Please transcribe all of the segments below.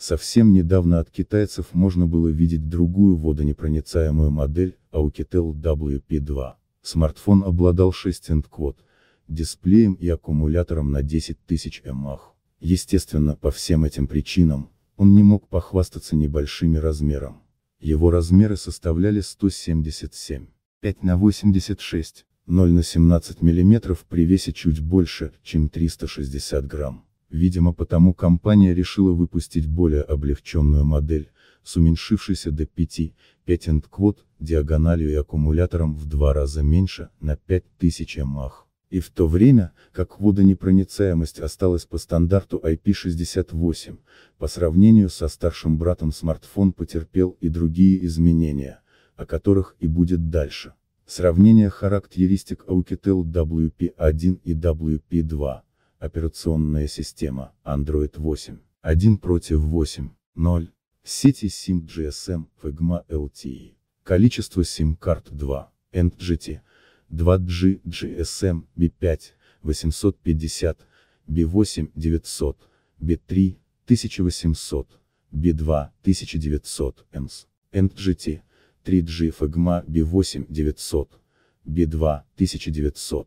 Совсем недавно от китайцев можно было видеть другую водонепроницаемую модель, Aukitel WP2. Смартфон обладал 6 эндквот, дисплеем и аккумулятором на 10 тысяч мАх. Естественно, по всем этим причинам, он не мог похвастаться небольшими размером. Его размеры составляли 177, 5 на 86, 0 на 17 мм при весе чуть больше, чем 360 грамм. Видимо потому компания решила выпустить более облегченную модель, с уменьшившейся до 5, патент-квот, диагональю и аккумулятором в два раза меньше, на 5000 мАх. И в то время, как водонепроницаемость осталась по стандарту IP68, по сравнению со старшим братом смартфон потерпел и другие изменения, о которых и будет дальше. Сравнение характеристик Aukitel WP1 и WP2. Операционная система Android 8. 1 против 8. 0. Сети SIM GSM Figma LTE. Количество SIM-карт 2. NGT. 2G GSM B5 850 B8 900 B3 1800 B2 1900 МС. NGT. 3G Figma B8 900 B2 1900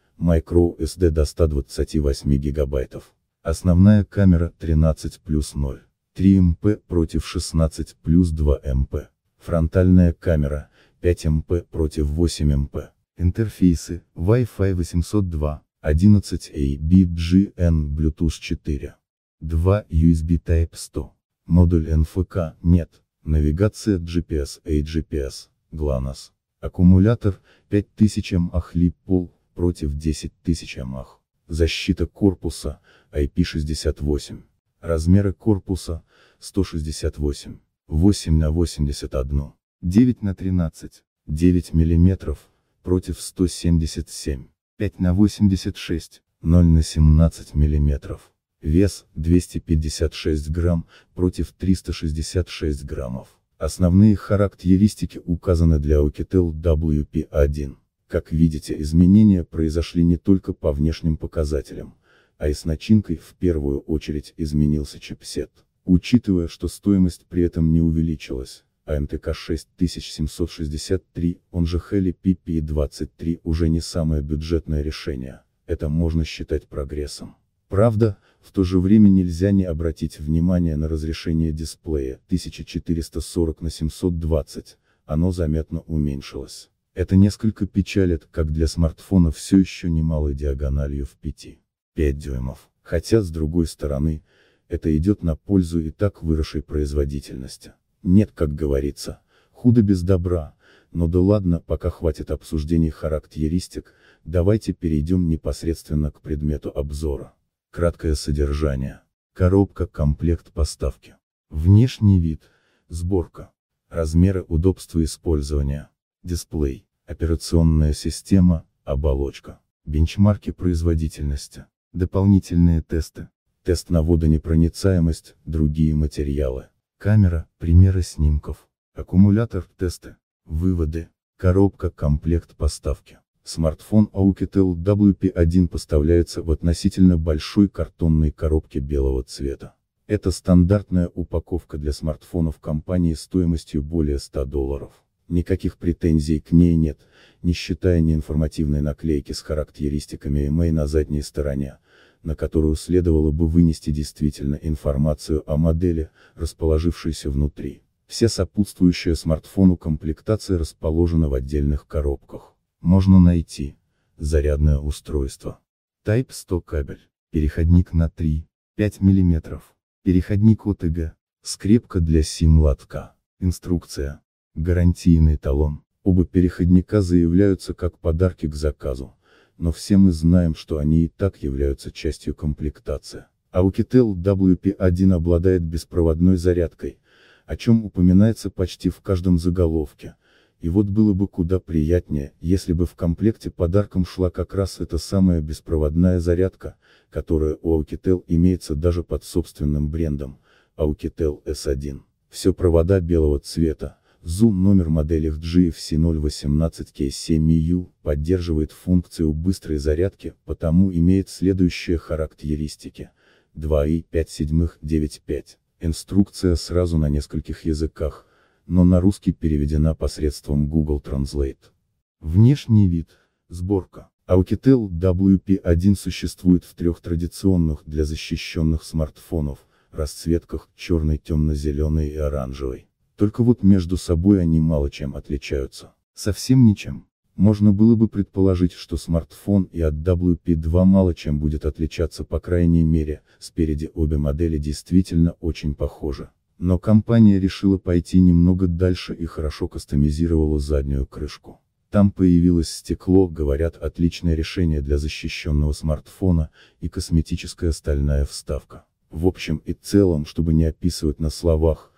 Micro SD до 128 гигабайтов. Основная камера 13 плюс 0. 3 МП против 16 плюс 2 МП. Фронтальная камера 5 МП против 8 МП. Интерфейсы Wi-Fi 802, 11 ABGN Bluetooth 4. 2 USB Type 100. Модуль НФК нет. Навигация GPS AGPS, GLONASS. Аккумулятор 5000 мАх пол против 10 тысяч амах. Защита корпуса, IP68. Размеры корпуса, 168. 8 на 81. 9 на 13. 9 мм, против 177. 5 на 86. 0 на 17 мм. Вес, 256 грамм, против 366 граммов. Основные характеристики указаны для Oukitel WP1. Как видите, изменения произошли не только по внешним показателям, а и с начинкой в первую очередь изменился чипсет. Учитывая, что стоимость при этом не увеличилась, а МТК 6763, он же Heli PP23 уже не самое бюджетное решение, это можно считать прогрессом. Правда, в то же время нельзя не обратить внимание на разрешение дисплея 1440 на 720, оно заметно уменьшилось. Это несколько печалит, как для смартфона все еще немалой диагональю в 5,5 дюймов. Хотя, с другой стороны, это идет на пользу и так выросшей производительности. Нет, как говорится, худо без добра, но ну да ладно, пока хватит обсуждений характеристик, давайте перейдем непосредственно к предмету обзора. Краткое содержание. Коробка, комплект поставки. Внешний вид. Сборка. Размеры удобства использования. Дисплей операционная система, оболочка, бенчмарки производительности, дополнительные тесты, тест на водонепроницаемость, другие материалы, камера, примеры снимков, аккумулятор, тесты, выводы, коробка, комплект поставки. Смартфон Aukitel WP1 поставляется в относительно большой картонной коробке белого цвета. Это стандартная упаковка для смартфонов компании стоимостью более 100 долларов никаких претензий к ней нет, не считая неинформативной наклейки с характеристиками EMA на задней стороне, на которую следовало бы вынести действительно информацию о модели, расположившейся внутри. Все сопутствующая смартфону комплектация расположена в отдельных коробках. Можно найти зарядное устройство. Type-100 кабель, переходник на 3,5 мм, переходник ОТГ, скрепка для sim лотка инструкция, гарантийный талон. Оба переходника заявляются как подарки к заказу, но все мы знаем, что они и так являются частью комплектации. А Alcatel WP1 обладает беспроводной зарядкой, о чем упоминается почти в каждом заголовке. И вот было бы куда приятнее, если бы в комплекте подарком шла как раз эта самая беспроводная зарядка, которая у Alcatel имеется даже под собственным брендом, Alcatel S1. Все провода белого цвета, Zoom номер модели в GFC018K7EU поддерживает функцию быстрой зарядки, потому имеет следующие характеристики. 2,5,7,9,5. Инструкция сразу на нескольких языках, но на русский переведена посредством Google Translate. Внешний вид. Сборка. Alcatel WP1 существует в трех традиционных для защищенных смартфонов, расцветках, черной, темно-зеленой и оранжевой. Только вот между собой они мало чем отличаются. Совсем ничем. Можно было бы предположить, что смартфон и от WP2 мало чем будет отличаться по крайней мере, спереди обе модели действительно очень похожи. Но компания решила пойти немного дальше и хорошо кастомизировала заднюю крышку. Там появилось стекло, говорят, отличное решение для защищенного смартфона, и косметическая стальная вставка. В общем и целом, чтобы не описывать на словах,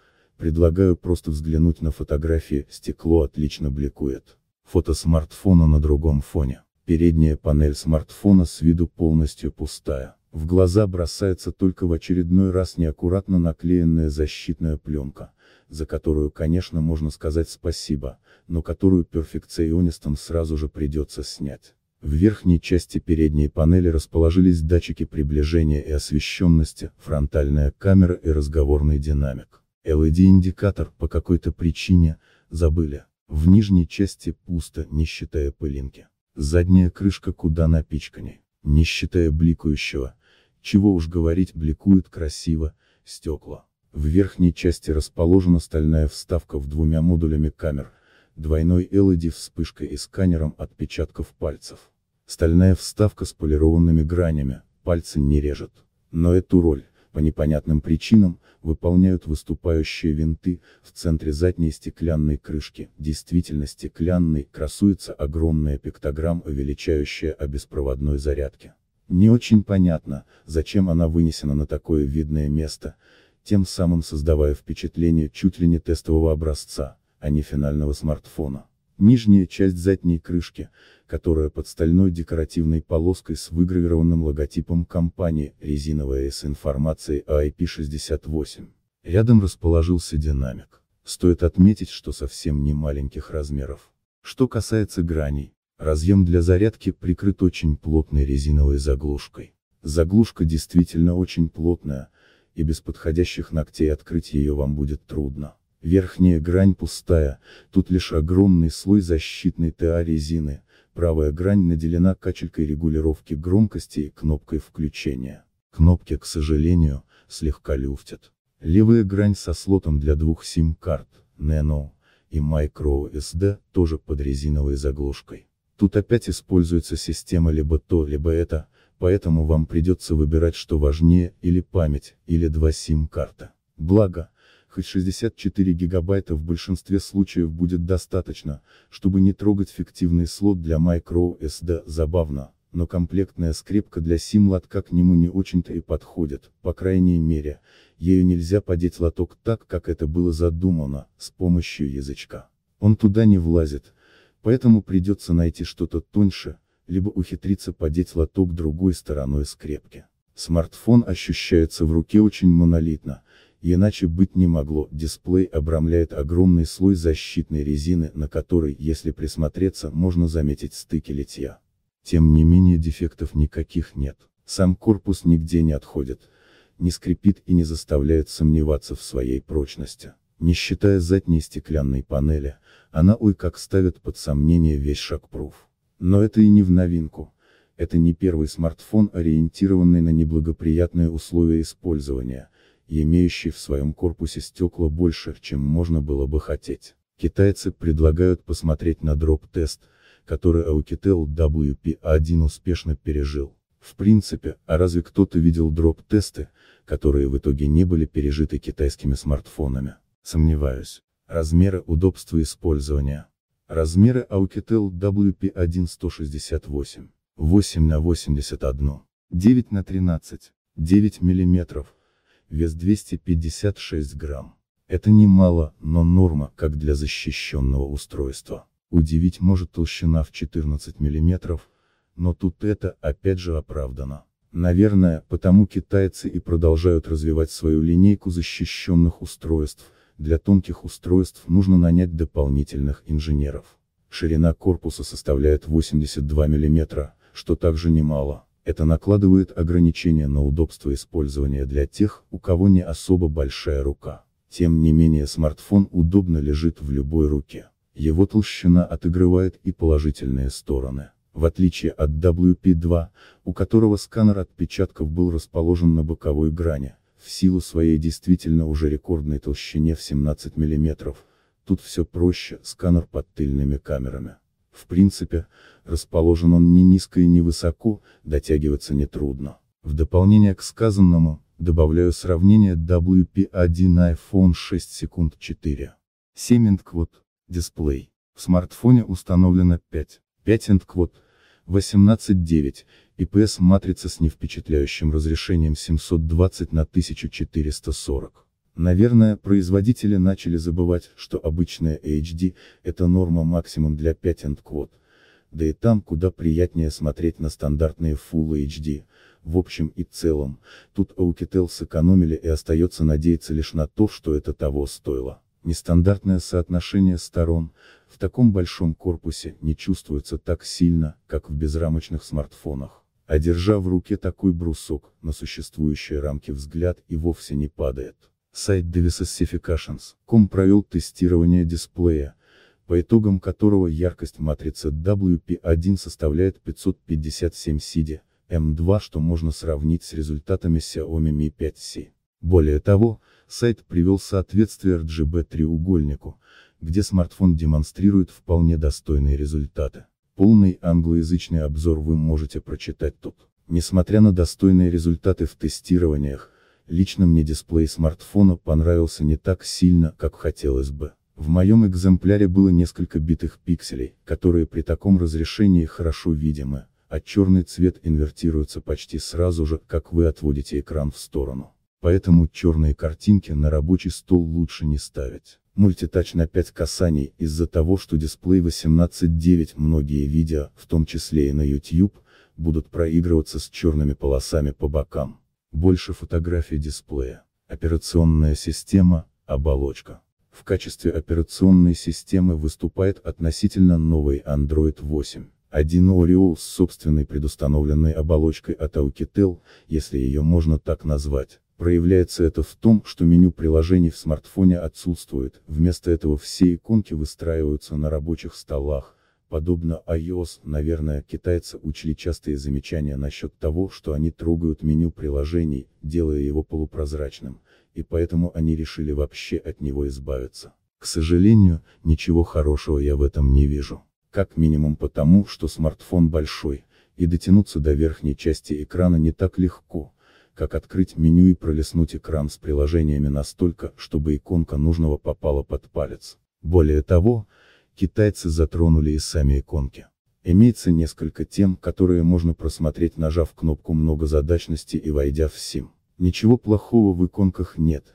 Предлагаю просто взглянуть на фотографии, стекло отлично бликует. Фото смартфона на другом фоне. Передняя панель смартфона с виду полностью пустая. В глаза бросается только в очередной раз неаккуратно наклеенная защитная пленка, за которую, конечно, можно сказать спасибо, но которую перфекционистам сразу же придется снять. В верхней части передней панели расположились датчики приближения и освещенности, фронтальная камера и разговорный динамик. LED-индикатор по какой-то причине, забыли. В нижней части пусто, не считая пылинки. Задняя крышка куда напичканей. Не считая бликающего, чего уж говорить, бликует красиво, стекла. В верхней части расположена стальная вставка в двумя модулями камер, двойной LED вспышкой и сканером отпечатков пальцев. Стальная вставка с полированными гранями, пальцы не режет. Но эту роль, по непонятным причинам, выполняют выступающие винты, в центре задней стеклянной крышки, действительно стеклянной, красуется огромная пиктограмма, увеличающая о беспроводной зарядке. Не очень понятно, зачем она вынесена на такое видное место, тем самым создавая впечатление чуть ли не тестового образца, а не финального смартфона нижняя часть задней крышки, которая под стальной декоративной полоской с выгравированным логотипом компании, резиновая с информацией IP68. Рядом расположился динамик. Стоит отметить, что совсем не маленьких размеров. Что касается граней, разъем для зарядки прикрыт очень плотной резиновой заглушкой. Заглушка действительно очень плотная, и без подходящих ногтей открыть ее вам будет трудно. Верхняя грань пустая, тут лишь огромный слой защитной ТА-резины, правая грань наделена качелькой регулировки громкости и кнопкой включения. Кнопки, к сожалению, слегка люфтят. Левая грань со слотом для двух сим-карт, Nano и microSD, тоже под резиновой заглушкой. Тут опять используется система либо то, либо это, поэтому вам придется выбирать что важнее, или память, или два сим-карта. Благо, хоть 64 гигабайта в большинстве случаев будет достаточно, чтобы не трогать фиктивный слот для microSD, забавно, но комплектная скрепка для sim лотка к нему не очень-то и подходит, по крайней мере, ею нельзя подеть лоток так, как это было задумано, с помощью язычка. Он туда не влазит, поэтому придется найти что-то тоньше, либо ухитриться подеть лоток другой стороной скрепки. Смартфон ощущается в руке очень монолитно, Иначе быть не могло, дисплей обрамляет огромный слой защитной резины, на которой, если присмотреться, можно заметить стыки литья. Тем не менее дефектов никаких нет. Сам корпус нигде не отходит, не скрипит и не заставляет сомневаться в своей прочности. Не считая задней стеклянной панели, она ой как ставит под сомнение весь шагпруф. Но это и не в новинку. Это не первый смартфон, ориентированный на неблагоприятные условия использования, имеющий в своем корпусе стекла больше, чем можно было бы хотеть. Китайцы предлагают посмотреть на дроп-тест, который Aukitel WP1 успешно пережил. В принципе, а разве кто-то видел дроп-тесты, которые в итоге не были пережиты китайскими смартфонами? Сомневаюсь. Размеры удобства использования. Размеры Aukitel WP1 168. 8 на 81. 9 на 13. 9 мм вес 256 грамм. Это немало, но норма, как для защищенного устройства. Удивить может толщина в 14 мм, но тут это, опять же, оправдано. Наверное, потому китайцы и продолжают развивать свою линейку защищенных устройств, для тонких устройств нужно нанять дополнительных инженеров. Ширина корпуса составляет 82 мм, что также немало. Это накладывает ограничения на удобство использования для тех, у кого не особо большая рука. Тем не менее смартфон удобно лежит в любой руке. Его толщина отыгрывает и положительные стороны. В отличие от WP2, у которого сканер отпечатков был расположен на боковой грани, в силу своей действительно уже рекордной толщине в 17 мм, тут все проще, сканер под тыльными камерами. В принципе, расположен он ни низко и не высоко, дотягиваться нетрудно. В дополнение к сказанному, добавляю сравнение WP1 iPhone 6 секунд 4. 7 эндквот, дисплей. В смартфоне установлено 5, 5 эндквот, 18.9, IPS матрица с невпечатляющим разрешением 720 на 1440. Наверное, производители начали забывать, что обычная HD – это норма максимум для 5 and квот. Да и там куда приятнее смотреть на стандартные Full HD. В общем и целом, тут Aukitel сэкономили и остается надеяться лишь на то, что это того стоило. Нестандартное соотношение сторон, в таком большом корпусе, не чувствуется так сильно, как в безрамочных смартфонах а держа в руке такой брусок, на существующие рамки взгляд и вовсе не падает. Сайт DevisSassifications.com провел тестирование дисплея, по итогам которого яркость матрицы WP1 составляет 557 CD, M2, что можно сравнить с результатами Xiaomi Mi 5C. Более того, сайт привел соответствие RGB треугольнику, где смартфон демонстрирует вполне достойные результаты. Полный англоязычный обзор вы можете прочитать тут. Несмотря на достойные результаты в тестированиях, Лично мне дисплей смартфона понравился не так сильно, как хотелось бы. В моем экземпляре было несколько битых пикселей, которые при таком разрешении хорошо видимы, а черный цвет инвертируется почти сразу же, как вы отводите экран в сторону. Поэтому черные картинки на рабочий стол лучше не ставить. Мультитач на 5 касаний, из-за того, что дисплей 18.9 многие видео, в том числе и на YouTube, будут проигрываться с черными полосами по бокам больше фотографий дисплея, операционная система, оболочка. В качестве операционной системы выступает относительно новый Android 8. Один Oreo с собственной предустановленной оболочкой от Aukitel, если ее можно так назвать. Проявляется это в том, что меню приложений в смартфоне отсутствует, вместо этого все иконки выстраиваются на рабочих столах, Подобно iOS, наверное, китайцы учли частые замечания насчет того, что они трогают меню приложений, делая его полупрозрачным, и поэтому они решили вообще от него избавиться. К сожалению, ничего хорошего я в этом не вижу. Как минимум потому, что смартфон большой, и дотянуться до верхней части экрана не так легко, как открыть меню и пролистнуть экран с приложениями настолько, чтобы иконка нужного попала под палец. Более того, Китайцы затронули и сами иконки. Имеется несколько тем, которые можно просмотреть нажав кнопку многозадачности и войдя в SIM. Ничего плохого в иконках нет,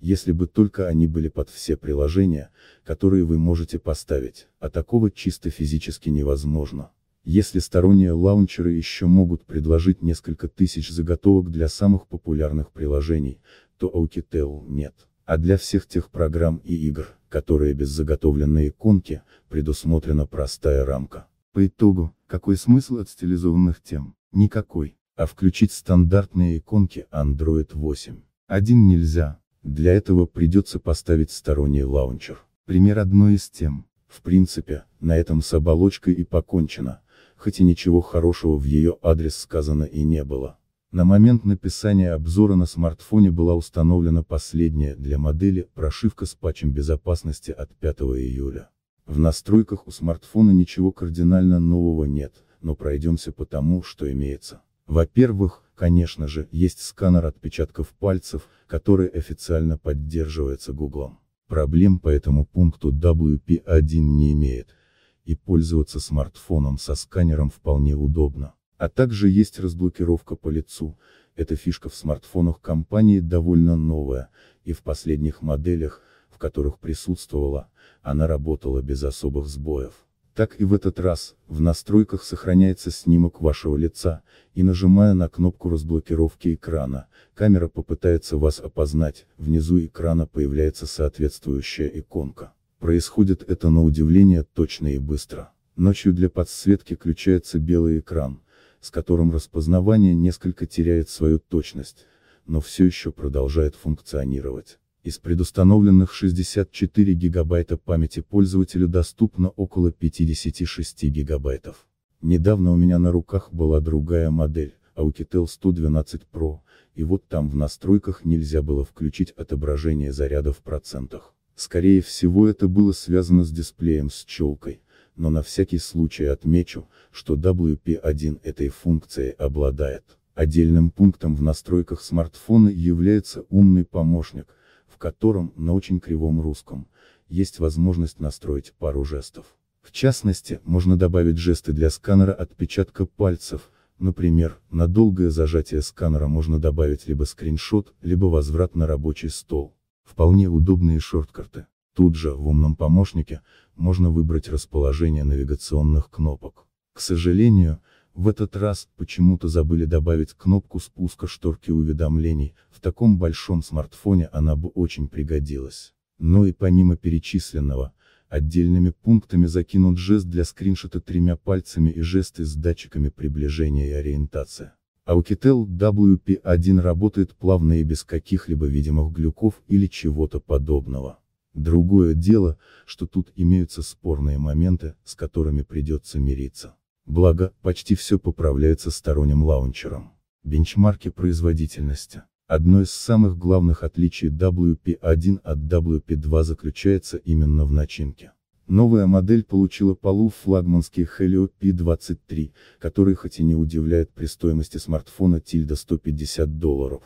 если бы только они были под все приложения, которые вы можете поставить, а такого чисто физически невозможно. Если сторонние лаунчеры еще могут предложить несколько тысяч заготовок для самых популярных приложений, то Aukitel нет а для всех тех программ и игр, которые без заготовленной иконки, предусмотрена простая рамка. По итогу, какой смысл от стилизованных тем? Никакой. А включить стандартные иконки Android 8. Один нельзя. Для этого придется поставить сторонний лаунчер. Пример одной из тем. В принципе, на этом с оболочкой и покончено, хоть и ничего хорошего в ее адрес сказано и не было. На момент написания обзора на смартфоне была установлена последняя для модели прошивка с патчем безопасности от 5 июля. В настройках у смартфона ничего кардинально нового нет, но пройдемся по тому, что имеется. Во-первых, конечно же, есть сканер отпечатков пальцев, который официально поддерживается Гуглом. Проблем по этому пункту WP1 не имеет, и пользоваться смартфоном со сканером вполне удобно. А также есть разблокировка по лицу, эта фишка в смартфонах компании довольно новая, и в последних моделях, в которых присутствовала, она работала без особых сбоев. Так и в этот раз, в настройках сохраняется снимок вашего лица, и нажимая на кнопку разблокировки экрана, камера попытается вас опознать, внизу экрана появляется соответствующая иконка. Происходит это на удивление точно и быстро. Ночью для подсветки включается белый экран, с которым распознавание несколько теряет свою точность, но все еще продолжает функционировать. Из предустановленных 64 гигабайта памяти пользователю доступно около 56 гигабайтов. Недавно у меня на руках была другая модель, Aukitel 112 Pro, и вот там в настройках нельзя было включить отображение заряда в процентах. Скорее всего это было связано с дисплеем с челкой но на всякий случай отмечу, что WP1 этой функцией обладает. Отдельным пунктом в настройках смартфона является умный помощник, в котором, на очень кривом русском, есть возможность настроить пару жестов. В частности, можно добавить жесты для сканера отпечатка пальцев, например, на долгое зажатие сканера можно добавить либо скриншот, либо возврат на рабочий стол. Вполне удобные шорткарты. Тут же, в умном помощнике, можно выбрать расположение навигационных кнопок. К сожалению, в этот раз, почему-то забыли добавить кнопку спуска шторки уведомлений, в таком большом смартфоне она бы очень пригодилась. Но ну и помимо перечисленного, отдельными пунктами закинут жест для скриншота тремя пальцами и жесты с датчиками приближения и ориентации. Aukitel а WP1 работает плавно и без каких-либо видимых глюков или чего-то подобного. Другое дело, что тут имеются спорные моменты, с которыми придется мириться. Благо, почти все поправляется сторонним лаунчером. Бенчмарки производительности. Одно из самых главных отличий WP1 от WP2 заключается именно в начинке. Новая модель получила полу флагманский Helio P23, который хоть и не удивляет при стоимости смартфона тильда 150 долларов,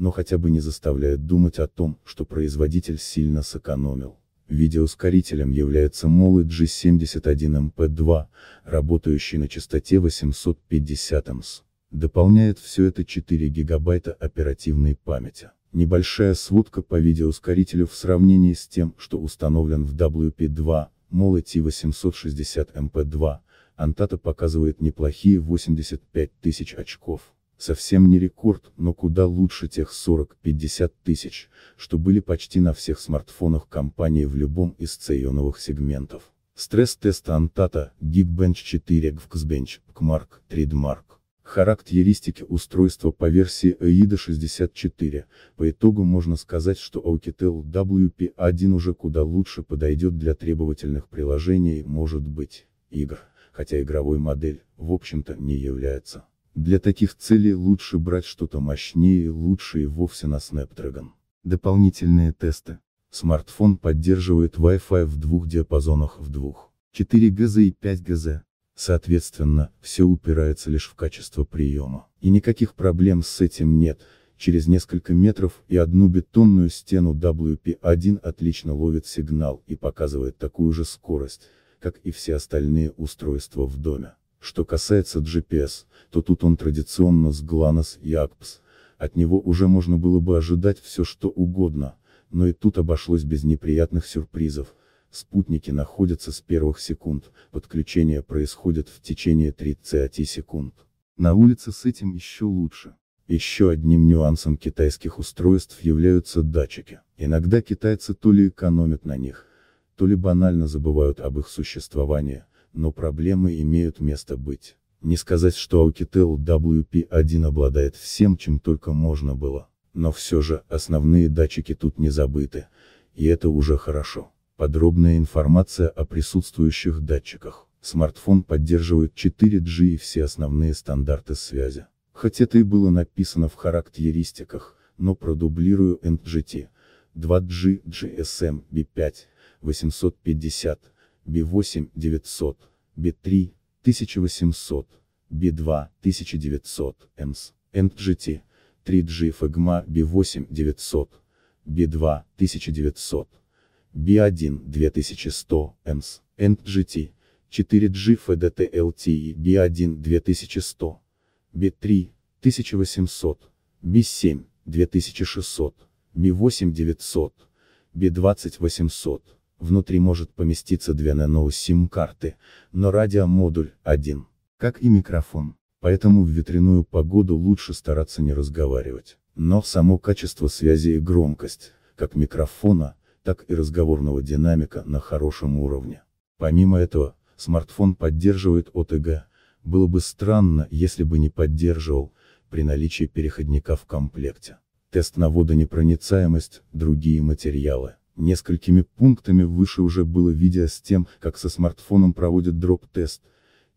но хотя бы не заставляет думать о том, что производитель сильно сэкономил. Видеоускорителем является MOLE G71MP2, работающий на частоте 850 МС. Дополняет все это 4 ГБ оперативной памяти. Небольшая сводка по видеоускорителю в сравнении с тем, что установлен в WP2, MOLE T860MP2, Антата показывает неплохие 85 тысяч очков совсем не рекорд, но куда лучше тех 40-50 тысяч, что были почти на всех смартфонах компании в любом из цейоновых сегментов. Стресс-тест Антата, Geekbench 4, GFXbench, Kmark, Trademark. Характеристики устройства по версии AIDA 64, по итогу можно сказать, что Aukitel WP1 уже куда лучше подойдет для требовательных приложений, может быть, игр, хотя игровой модель, в общем-то, не является. Для таких целей лучше брать что-то мощнее, лучше и вовсе на Snapdragon. Дополнительные тесты. Смартфон поддерживает Wi-Fi в двух диапазонах в двух. 4 ГЗ и 5 ГЗ. Соответственно, все упирается лишь в качество приема. И никаких проблем с этим нет, через несколько метров и одну бетонную стену WP1 отлично ловит сигнал и показывает такую же скорость, как и все остальные устройства в доме. Что касается GPS, то тут он традиционно с GLONASS и APPS. От него уже можно было бы ожидать все что угодно, но и тут обошлось без неприятных сюрпризов. Спутники находятся с первых секунд, подключение происходит в течение 30 секунд. На улице с этим еще лучше. Еще одним нюансом китайских устройств являются датчики. Иногда китайцы то ли экономят на них, то ли банально забывают об их существовании но проблемы имеют место быть. Не сказать, что Aukitel WP1 обладает всем, чем только можно было. Но все же, основные датчики тут не забыты, и это уже хорошо. Подробная информация о присутствующих датчиках. Смартфон поддерживает 4G и все основные стандарты связи. Хоть это и было написано в характеристиках, но продублирую NGT, 2G, GSM, B5, 850, B8 900, B3 1800, B2 1900, EMS, NGT, 3G Figma B8 900, B2 1900, B1 2100, EMS, NGT, 4G FDT LTE B1 2100, B3 1800, B7 2600, B8 900, B20 800 внутри может поместиться две наноусим-карты, но радиомодуль – один. Как и микрофон. Поэтому в ветряную погоду лучше стараться не разговаривать. Но само качество связи и громкость, как микрофона, так и разговорного динамика на хорошем уровне. Помимо этого, смартфон поддерживает ОТГ, было бы странно, если бы не поддерживал, при наличии переходника в комплекте. Тест на водонепроницаемость, другие материалы. Несколькими пунктами выше уже было видео с тем, как со смартфоном проводят дроп-тест,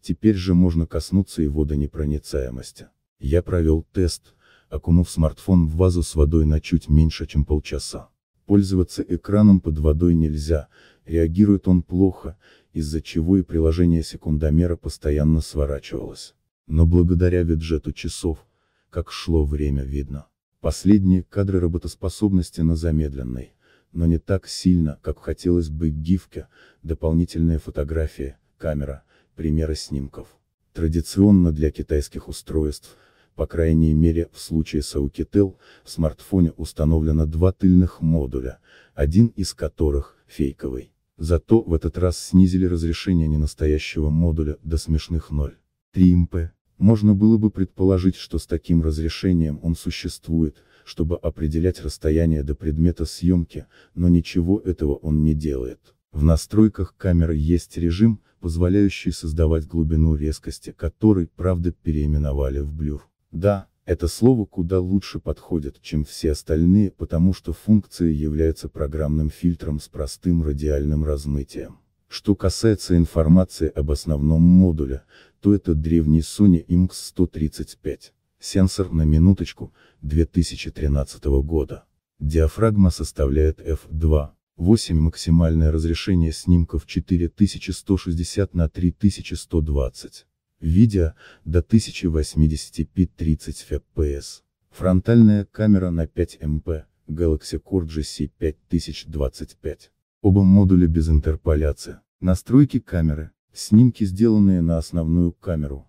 теперь же можно коснуться его до непроницаемости. Я провел тест, окунув смартфон в вазу с водой на чуть меньше, чем полчаса. Пользоваться экраном под водой нельзя, реагирует он плохо, из-за чего и приложение секундомера постоянно сворачивалось. Но благодаря виджету часов, как шло время видно. Последние кадры работоспособности на замедленной, но не так сильно, как хотелось бы гифка, дополнительные фотографии, камера, примеры снимков. Традиционно для китайских устройств, по крайней мере, в случае Saukitel, в смартфоне установлено два тыльных модуля, один из которых, фейковый. Зато в этот раз снизили разрешение ненастоящего модуля до смешных 0,3 мп. Можно было бы предположить, что с таким разрешением он существует, чтобы определять расстояние до предмета съемки, но ничего этого он не делает. В настройках камеры есть режим, позволяющий создавать глубину резкости, который, правда, переименовали в блюр. Да, это слово куда лучше подходит, чем все остальные, потому что функция является программным фильтром с простым радиальным размытием. Что касается информации об основном модуле, то это древний Sony IMX135. Сенсор на минуточку, 2013 года. Диафрагма составляет f 28 максимальное разрешение снимков 4160 на 3120. Видео, до 1080p 30 fps. Фронтальная камера на 5 мп, Galaxy Core GC 5025. Оба модуля без интерполяции. Настройки камеры. Снимки сделанные на основную камеру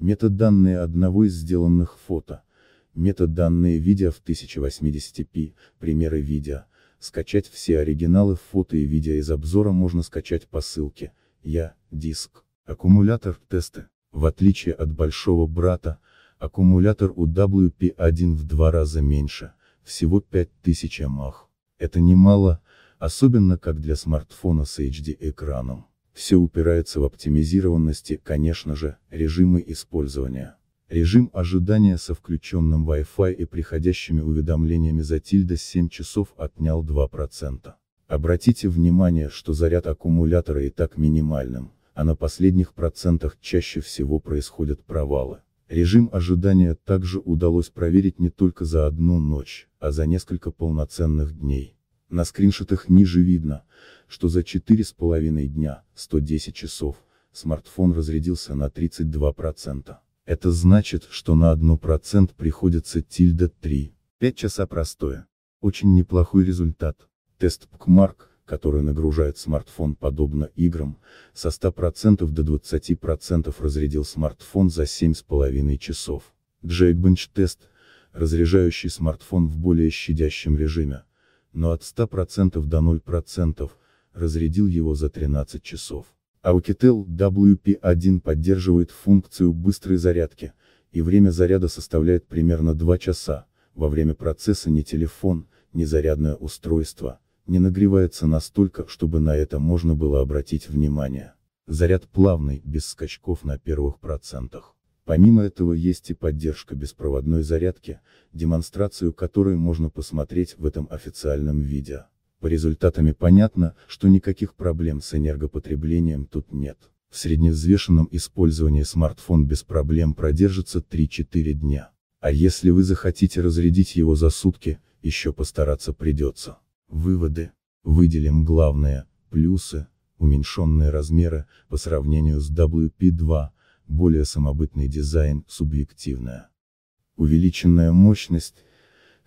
метаданные одного из сделанных фото, метаданные видео в 1080p, примеры видео, скачать все оригиналы фото и видео из обзора можно скачать по ссылке, я, диск, аккумулятор, тесты. В отличие от большого брата, аккумулятор у WP1 в два раза меньше, всего 5000 мАh. Это немало, особенно как для смартфона с HD-экраном. Все упирается в оптимизированности, конечно же, режимы использования. Режим ожидания со включенным Wi-Fi и приходящими уведомлениями за тильда 7 часов отнял 2%. Обратите внимание, что заряд аккумулятора и так минимальным, а на последних процентах чаще всего происходят провалы. Режим ожидания также удалось проверить не только за одну ночь, а за несколько полноценных дней. На скриншотах ниже видно, что за 4,5 дня, 110 часов, смартфон разрядился на 32%. Это значит, что на 1% приходится тильда 3. 5 часа простое. Очень неплохой результат. Тест PCMark, который нагружает смартфон подобно играм, со 100% до 20% разрядил смартфон за 7,5 часов. j тест, разряжающий смартфон в более щадящем режиме, но от 100% до 0%, разрядил его за 13 часов. Aukitel WP1 поддерживает функцию быстрой зарядки, и время заряда составляет примерно 2 часа, во время процесса ни телефон, ни зарядное устройство, не нагревается настолько, чтобы на это можно было обратить внимание. Заряд плавный, без скачков на первых процентах. Помимо этого есть и поддержка беспроводной зарядки, демонстрацию которой можно посмотреть в этом официальном видео. По результатами понятно, что никаких проблем с энергопотреблением тут нет. В средневзвешенном использовании смартфон без проблем продержится 3-4 дня. А если вы захотите разрядить его за сутки, еще постараться придется. Выводы. Выделим главное, плюсы, уменьшенные размеры, по сравнению с WP2, более самобытный дизайн, субъективная. Увеличенная мощность,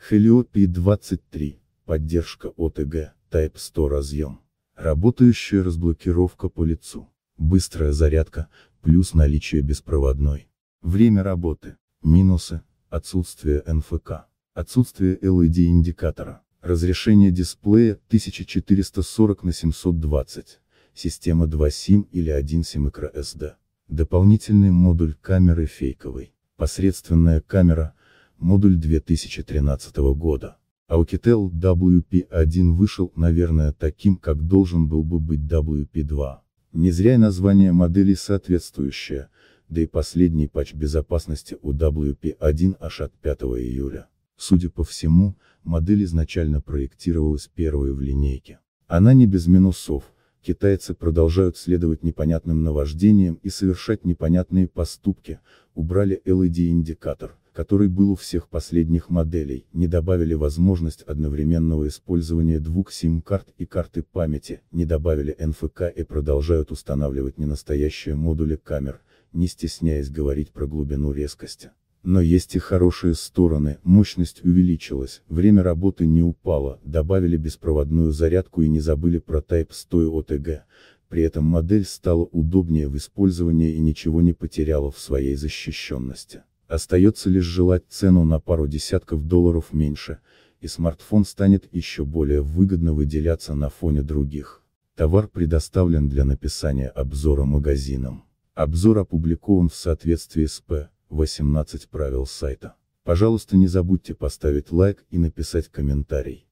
Helio P23. Поддержка ОТГ, Type 100 разъем. Работающая разблокировка по лицу. Быстрая зарядка, плюс наличие беспроводной. Время работы. Минусы. Отсутствие НФК. Отсутствие LED-индикатора. Разрешение дисплея 1440 на 720. Система 2 SIM или 1 SIM microSD. Дополнительный модуль камеры фейковый. Посредственная камера, модуль 2013 года. Alcatel WP1 вышел, наверное, таким, как должен был бы быть WP2. Не зря и название модели соответствующее, да и последний патч безопасности у WP1 аж от 5 июля. Судя по всему, модель изначально проектировалась первой в линейке. Она не без минусов, китайцы продолжают следовать непонятным наваждениям и совершать непонятные поступки, убрали LED-индикатор который был у всех последних моделей, не добавили возможность одновременного использования двух сим-карт и карты памяти, не добавили НФК и продолжают устанавливать ненастоящие модули камер, не стесняясь говорить про глубину резкости. Но есть и хорошие стороны, мощность увеличилась, время работы не упало, добавили беспроводную зарядку и не забыли про Type 100 OTG, при этом модель стала удобнее в использовании и ничего не потеряла в своей защищенности. Остается лишь желать цену на пару десятков долларов меньше, и смартфон станет еще более выгодно выделяться на фоне других. Товар предоставлен для написания обзора магазинам. Обзор опубликован в соответствии с П. 18 правил сайта. Пожалуйста не забудьте поставить лайк и написать комментарий.